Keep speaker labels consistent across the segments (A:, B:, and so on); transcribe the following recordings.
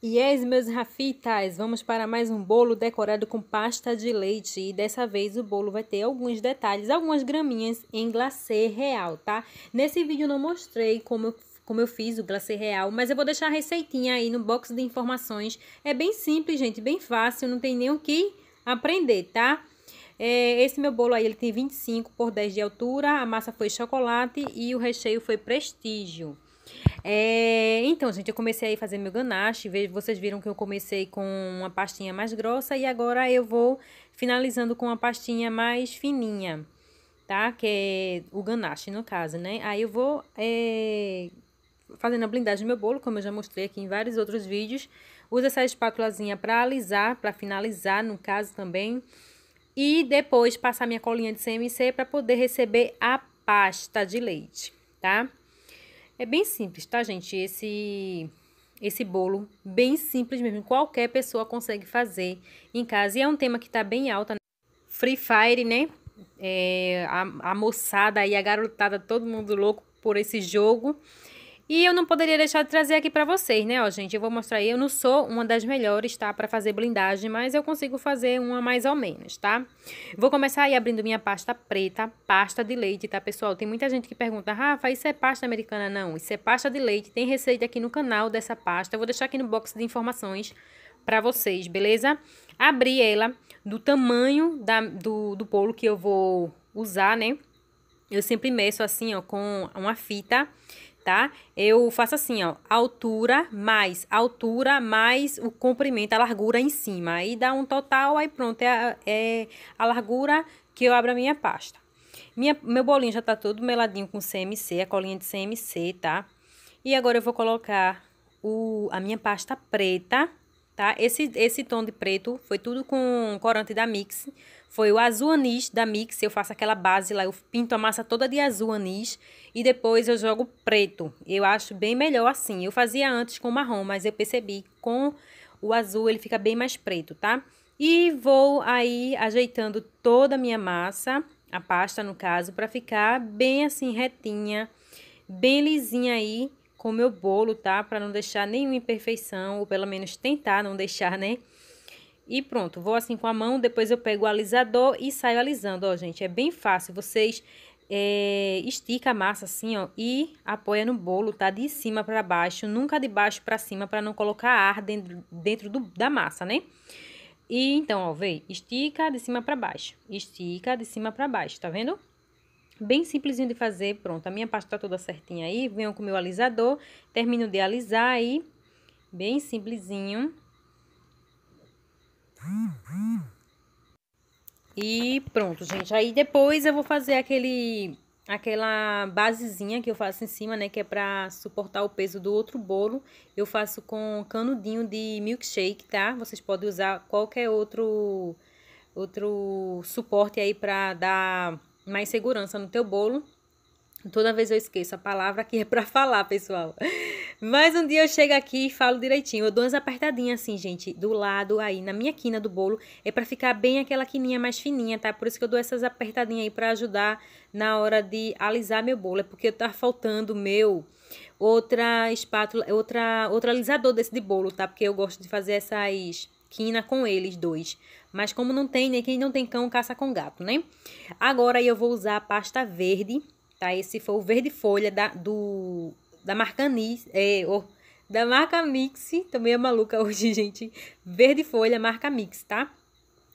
A: Yes, meus rafitas, vamos para mais um bolo decorado com pasta de leite e dessa vez o bolo vai ter alguns detalhes, algumas graminhas em glacê real, tá? Nesse vídeo não mostrei como eu como eu fiz o glacê real, mas eu vou deixar a receitinha aí no box de informações. É bem simples, gente, bem fácil, não tem nem o que aprender, tá? É, esse meu bolo aí, ele tem 25 por 10 de altura, a massa foi chocolate e o recheio foi prestígio. É, então, gente, eu comecei a fazer meu ganache. Vocês viram que eu comecei com uma pastinha mais grossa e agora eu vou finalizando com uma pastinha mais fininha, tá? Que é o ganache, no caso, né? Aí eu vou é, fazendo a blindagem do meu bolo, como eu já mostrei aqui em vários outros vídeos. Usa essa espátulazinha para alisar, para finalizar, no caso também. E depois passar minha colinha de CMC para poder receber a pasta de leite, tá? É bem simples, tá, gente? Esse esse bolo bem simples mesmo, qualquer pessoa consegue fazer em casa. E é um tema que tá bem alta, né? Free Fire, né? É, a, a moçada e a garotada, todo mundo louco por esse jogo. E eu não poderia deixar de trazer aqui para vocês, né, ó, gente? Eu vou mostrar aí, eu não sou uma das melhores, tá, para fazer blindagem, mas eu consigo fazer uma mais ou menos, tá? Vou começar aí abrindo minha pasta preta, pasta de leite, tá, pessoal? Tem muita gente que pergunta, Rafa, isso é pasta americana? Não, isso é pasta de leite, tem receita aqui no canal dessa pasta, eu vou deixar aqui no box de informações para vocês, beleza? Abri ela do tamanho da, do, do bolo que eu vou usar, né? Eu sempre meço assim, ó, com uma fita tá? Eu faço assim, ó, altura mais altura mais o comprimento, a largura em cima. Aí dá um total, aí pronto, é a, é a largura que eu abro a minha pasta. Minha, meu bolinho já tá todo meladinho com CMC, a colinha de CMC, tá? E agora eu vou colocar o, a minha pasta preta tá? Esse, esse tom de preto foi tudo com corante da Mix. Foi o azul anis da Mix, eu faço aquela base lá, eu pinto a massa toda de azul anis e depois eu jogo preto. Eu acho bem melhor assim. Eu fazia antes com marrom, mas eu percebi com o azul ele fica bem mais preto, tá? E vou aí ajeitando toda a minha massa, a pasta no caso, para ficar bem assim retinha, bem lisinha aí com o meu bolo, tá? Para não deixar nenhuma imperfeição, ou pelo menos tentar não deixar, né? E pronto, vou assim com a mão, depois eu pego o alisador e saio alisando, ó, gente. É bem fácil, vocês é, estica a massa assim, ó, e apoia no bolo, tá? De cima para baixo, nunca de baixo para cima, para não colocar ar dentro, dentro do, da massa, né? E então, ó, vê, estica de cima para baixo, estica de cima para baixo, tá vendo? Bem simplesinho de fazer, pronto. A minha pasta tá toda certinha aí. Venho com o meu alisador, termino de alisar aí. Bem simplesinho. E pronto, gente. Aí depois eu vou fazer aquele aquela basezinha que eu faço em cima, né, que é para suportar o peso do outro bolo. Eu faço com canudinho de milkshake, tá? Vocês podem usar qualquer outro outro suporte aí para dar mais segurança no teu bolo. Toda vez eu esqueço a palavra que é para falar, pessoal. Mas um dia eu chego aqui e falo direitinho. Eu dou umas apertadinhas assim, gente, do lado aí, na minha quina do bolo. É para ficar bem aquela quininha mais fininha, tá? Por isso que eu dou essas apertadinhas aí para ajudar na hora de alisar meu bolo. É porque tá faltando meu outra espátula, outra, outro alisador desse de bolo, tá? Porque eu gosto de fazer essas quina com eles dois. Mas como não tem, né? Quem não tem cão, caça com gato, né? Agora eu vou usar a pasta verde, tá? Esse foi o verde folha da, do, da marca Nis, é, oh, da marca Mix. Também é maluca hoje, gente. Verde folha, marca Mix, tá?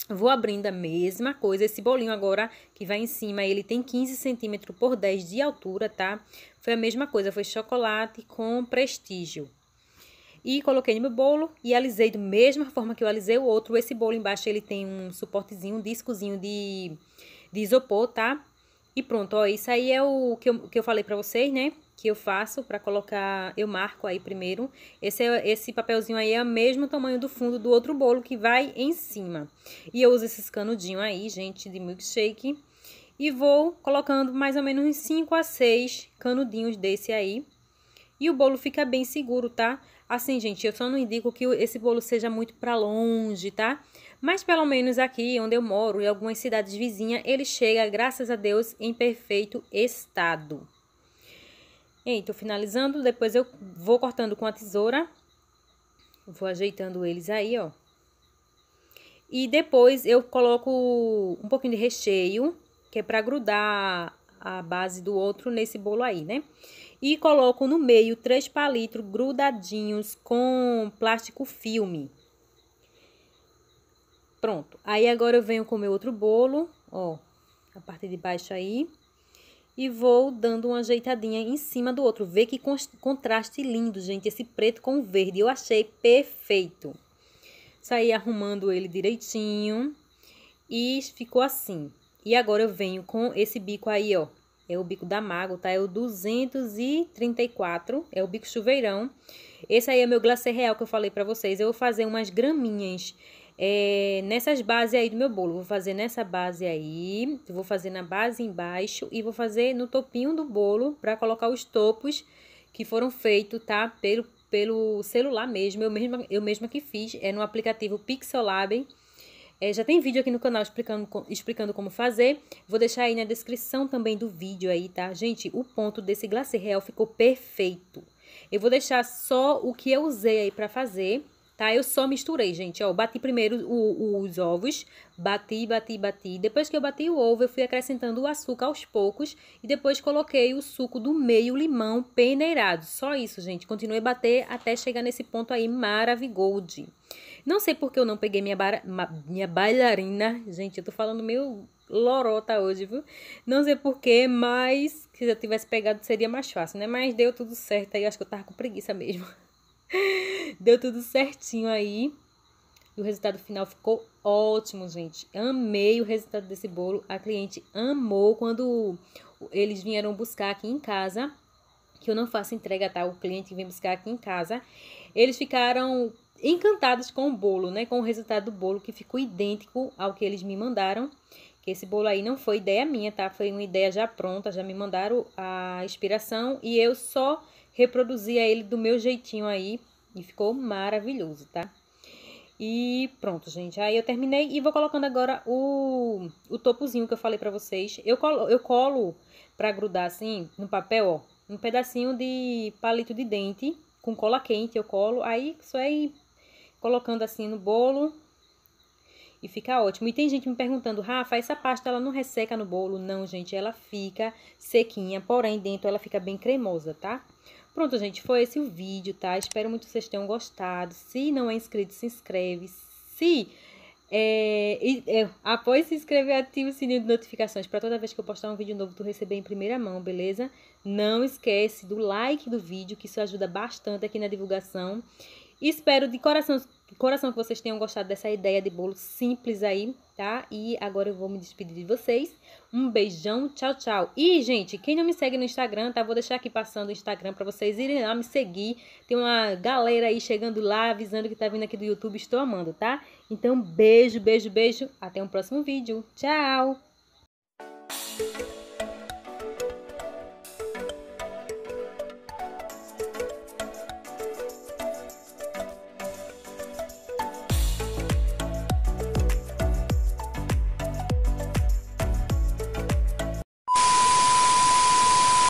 A: Vou abrindo a mesma coisa. Esse bolinho agora que vai em cima, ele tem 15 centímetros por 10 de altura, tá? Foi a mesma coisa, foi chocolate com prestígio e coloquei no meu bolo e alisei da mesma forma que eu alisei o outro. Esse bolo embaixo ele tem um suportezinho, um discozinho de, de isopor, tá? E pronto, ó, isso aí é o que eu, que eu falei pra vocês, né? Que eu faço pra colocar, eu marco aí primeiro. Esse, é, esse papelzinho aí é o mesmo tamanho do fundo do outro bolo que vai em cima. E eu uso esses canudinhos aí, gente, de milkshake. E vou colocando mais ou menos uns 5 a 6 canudinhos desse aí. E o bolo fica bem seguro, tá? Assim, gente, eu só não indico que esse bolo seja muito para longe, tá? Mas pelo menos aqui onde eu moro e algumas cidades vizinhas, ele chega, graças a Deus, em perfeito estado. E tô finalizando, depois eu vou cortando com a tesoura. Vou ajeitando eles aí, ó. E depois eu coloco um pouquinho de recheio, que é para grudar a base do outro nesse bolo aí, né? E coloco no meio três palitos grudadinhos com plástico filme. Pronto. Aí agora eu venho com o meu outro bolo, ó, a parte de baixo aí. E vou dando uma ajeitadinha em cima do outro. Vê que contraste lindo, gente, esse preto com o verde. Eu achei perfeito. Saí arrumando ele direitinho e ficou assim. E agora eu venho com esse bico aí, ó. É o bico da Mago, tá? É o 234, é o bico chuveirão. Esse aí é meu glacê real que eu falei pra vocês. Eu vou fazer umas graminhas é, nessas bases aí do meu bolo. Vou fazer nessa base aí, vou fazer na base embaixo e vou fazer no topinho do bolo pra colocar os topos que foram feitos, tá? Pelo, pelo celular mesmo, eu mesma, eu mesma que fiz. É no aplicativo Pixelab, é, já tem vídeo aqui no canal explicando, explicando como fazer. Vou deixar aí na descrição também do vídeo aí, tá? Gente, o ponto desse glacê real ficou perfeito. Eu vou deixar só o que eu usei aí pra fazer tá? Eu só misturei, gente, ó, bati primeiro o, o, os ovos, bati, bati, bati. Depois que eu bati o ovo, eu fui acrescentando o açúcar aos poucos e depois coloquei o suco do meio limão peneirado. Só isso, gente. Continuei a bater até chegar nesse ponto aí maravigold. Não sei porque eu não peguei minha, minha bailarina. Gente, eu tô falando meio lorota hoje, viu? Não sei porquê, mas se eu tivesse pegado seria mais fácil, né? Mas deu tudo certo aí, acho que eu tava com preguiça mesmo. Deu tudo certinho aí. E o resultado final ficou ótimo, gente. Amei o resultado desse bolo. A cliente amou quando eles vieram buscar aqui em casa. Que eu não faço entrega, tá? O cliente vem buscar aqui em casa. Eles ficaram encantados com o bolo, né? Com o resultado do bolo, que ficou idêntico ao que eles me mandaram. Que esse bolo aí não foi ideia minha, tá? Foi uma ideia já pronta, já me mandaram a inspiração. E eu só reproduzia ele do meu jeitinho aí e ficou maravilhoso, tá? E pronto, gente. Aí eu terminei e vou colocando agora o, o topozinho que eu falei pra vocês. Eu colo, eu colo pra grudar assim no papel, ó, um pedacinho de palito de dente com cola quente, eu colo. Aí isso aí, colocando assim no bolo e fica ótimo. E tem gente me perguntando, Rafa, essa pasta ela não resseca no bolo? Não, gente, ela fica sequinha, porém dentro ela fica bem cremosa, tá? Pronto, gente, foi esse o vídeo, tá? Espero muito que vocês tenham gostado. Se não é inscrito, se inscreve. Se é, é, após se inscrever, ativa o sininho de notificações para toda vez que eu postar um vídeo novo tu receber em primeira mão, beleza? Não esquece do like do vídeo, que isso ajuda bastante aqui na divulgação. Espero de coração coração que vocês tenham gostado dessa ideia de bolo simples aí, tá? E agora eu vou me despedir de vocês. Um beijão, tchau, tchau. E, gente, quem não me segue no Instagram, tá? Vou deixar aqui passando o Instagram para vocês irem lá me seguir. Tem uma galera aí chegando lá, avisando que tá vindo aqui do YouTube. Estou amando, tá? Então, beijo, beijo, beijo. Até um próximo vídeo. Tchau!